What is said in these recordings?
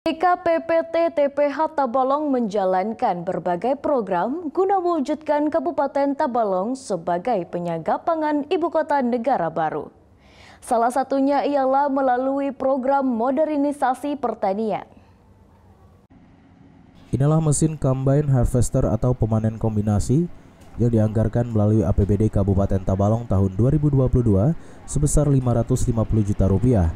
KPPT TPH Tabalong menjalankan berbagai program guna mewujudkan Kabupaten Tabalong sebagai penyangga pangan ibu kota negara baru. Salah satunya ialah melalui program modernisasi pertanian. Inilah mesin combine harvester atau pemanen kombinasi yang dianggarkan melalui APBD Kabupaten Tabalong tahun 2022 sebesar 550 juta rupiah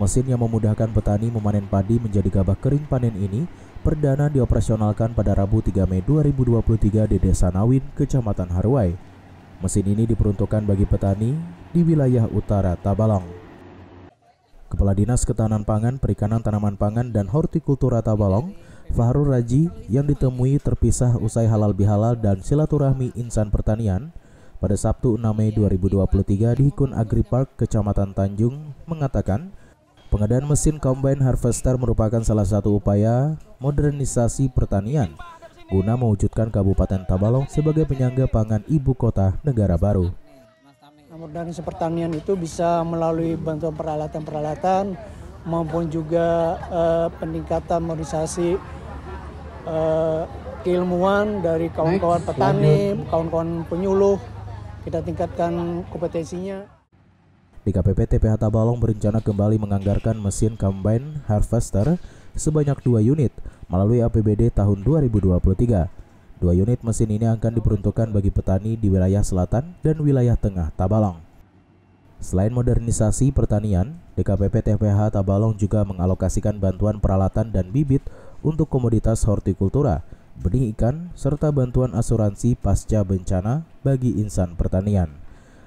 Mesin yang memudahkan petani memanen padi menjadi gabah kering panen ini perdana dioperasionalkan pada Rabu 3 Mei 2023 di Desa Nawin, Kecamatan Haruai. Mesin ini diperuntukkan bagi petani di wilayah utara Tabalong. Kepala Dinas Ketahanan Pangan, Perikanan Tanaman Pangan, dan Hortikultura Tabalong, Fahru Raji, yang ditemui terpisah usai halal bihalal dan silaturahmi insan pertanian, pada Sabtu 6 Mei 2023 di Hikun Agri Park, Kecamatan Tanjung, mengatakan, Pengadaan mesin combine harvester merupakan salah satu upaya modernisasi pertanian guna mewujudkan Kabupaten Tabalong sebagai penyangga pangan ibu kota negara baru. Modernisasi pertanian itu bisa melalui bantuan peralatan-peralatan maupun juga eh, peningkatan modernisasi eh, keilmuan dari kawan-kawan petani, kawan-kawan penyuluh. Kita tingkatkan kompetensinya. DKPP TPH Tabalong berencana kembali menganggarkan mesin combine harvester sebanyak dua unit melalui APBD tahun 2023. Dua unit mesin ini akan diperuntukkan bagi petani di wilayah selatan dan wilayah tengah Tabalong. Selain modernisasi pertanian, DKPP TPH Tabalong juga mengalokasikan bantuan peralatan dan bibit untuk komoditas hortikultura, benih ikan, serta bantuan asuransi pasca bencana bagi insan pertanian.